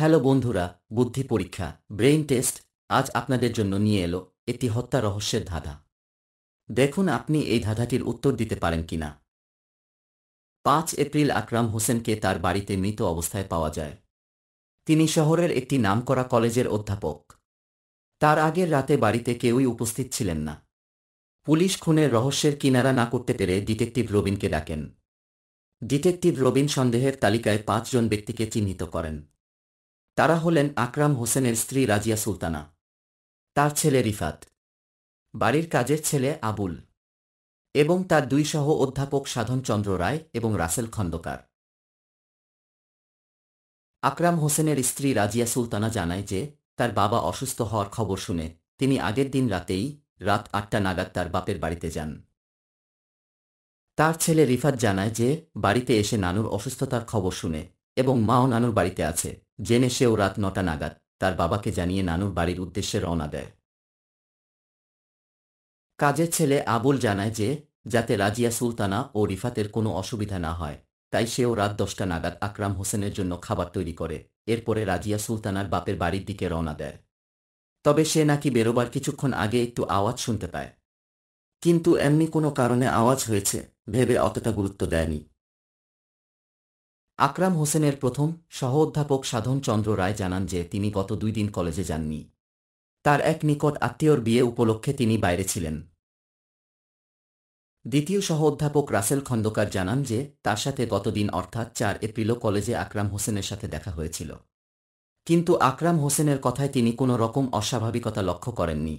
hello বন্ধুরা বুদ্ধি পরীক্ষা ব্রেইন টেস্ট আজ আপনাদের জন্য নিয়ে এলো একটি হত্যা রহস্যের ধাঁধা দেখুন আপনি এই ধাঁধাটির উত্তর দিতে পারেন কিনা পাঁচ এপ্রিল আকরাম হোসেনকে তার বাড়িতে মৃত অবস্থায় পাওয়া যায় তিনি শহরের একটি নামকরা কলেজের অধ্যাপক তার আগের রাতে বাড়িতে কেউই উপস্থিত ছিলেন না পুলিশ খুনের রহস্যের কিনারা না করতে পেরে ডিটেকটিভ রবিনকে ডাকেন ডিটেকটিভ রবিন সন্দেহের তালিকায় পাঁচজন ব্যক্তিকে চিহ্নিত করেন তারা হলেন আকরাম হোসেনের স্ত্রী রাজিয়া সুলতানা তার ছেলে রিফাত বাড়ির কাজের ছেলে আবুল এবং তার দুই সহ অধ্যাপক সাধনচন্দ্র রায় এবং রাসেল খন্দকার আকরাম হোসেনের স্ত্রী রাজিয়া সুলতানা জানায় যে তার বাবা অসুস্থ হওয়ার খবর শুনে তিনি আগের দিন রাতেই রাত আটটা নাগাদ তার বাপের বাড়িতে যান তার ছেলে রিফাত জানায় যে বাড়িতে এসে নানুর অসুস্থতার খবর শুনে এবং মাও নানুর বাড়িতে আছে জেনে সেও রাত নটা নাগাদ তার বাবাকে জানিয়ে নানুর বাড়ির উদ্দেশ্যে রওনা দেয় কাজের ছেলে আবুল জানায় যে যাতে রাজিয়া সুলতানা ও রিফাতের কোনো অসুবিধা না হয় তাই সেও রাত দশটা নাগাদ আকরাম হোসেনের জন্য খাবার তৈরি করে এরপরে রাজিয়া সুলতানার বাপের বাড়ির দিকে রওনা দেয় তবে সে নাকি বেরোবার কিছুক্ষণ আগে একটু আওয়াজ শুনতে পায় কিন্তু এমনি কোনো কারণে আওয়াজ হয়েছে ভেবে অতটা গুরুত্ব দেয়নি আকরাম হোসেনের প্রথম সহ অধ্যাপক সাধন চন্দ্র রায় জানান যে তিনি গত দুই দিন কলেজে যাননি তার এক নিকট আত্মীয়র বিয়ে উপলক্ষে তিনি বাইরে ছিলেন দ্বিতীয় সহ অধ্যাপক রাসেল খন্দকার জানান যে তার সাথে গতদিন অর্থাৎ চার এপ্রিলও কলেজে আকরাম হোসেনের সাথে দেখা হয়েছিল কিন্তু আকরাম হোসেনের কথায় তিনি কোনো রকম অস্বাভাবিকতা লক্ষ্য করেননি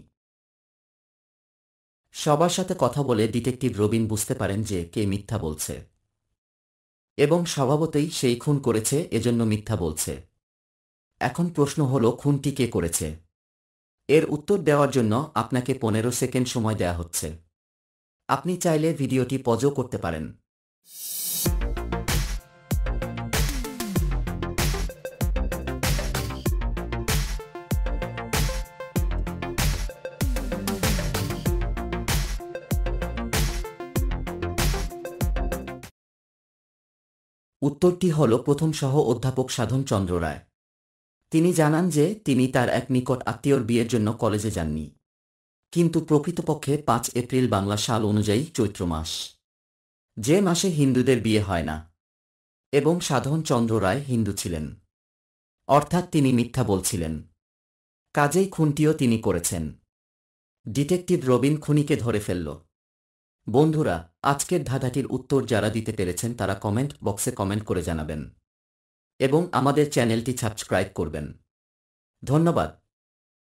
সবার সাথে কথা বলে ডিটেকটিভ রবিন বুঝতে পারেন যে কে মিথ্যা বলছে এবং স্বভাবতেই সেই খুন করেছে এজন্য মিথ্যা বলছে এখন প্রশ্ন হল খুনটি কে করেছে এর উত্তর দেওয়ার জন্য আপনাকে পনেরো সেকেন্ড সময় দেয়া হচ্ছে আপনি চাইলে ভিডিওটি পজও করতে পারেন উত্তরটি হল প্রথম সহ অধ্যাপক সাধন চন্দ্র রায় তিনি জানান যে তিনি তার এক নিকট আত্মীয়র বিয়ের জন্য কলেজে যাননি কিন্তু প্রকৃতপক্ষে পাঁচ এপ্রিল বাংলা সাল অনুযায়ী চৈত্র মাস যে মাসে হিন্দুদের বিয়ে হয় না এবং সাধন চন্দ্র রায় হিন্দু ছিলেন অর্থাৎ তিনি মিথ্যা বলছিলেন কাজেই খুনটিও তিনি করেছেন ডিটেকটিভ রবিন খুনিকে ধরে ফেলল বন্ধুরা আজকের ধাঁধাটির উত্তর যারা দিতে পেরেছেন তারা কমেন্ট বক্সে কমেন্ট করে জানাবেন এবং আমাদের চ্যানেলটি সাবস্ক্রাইব করবেন ধন্যবাদ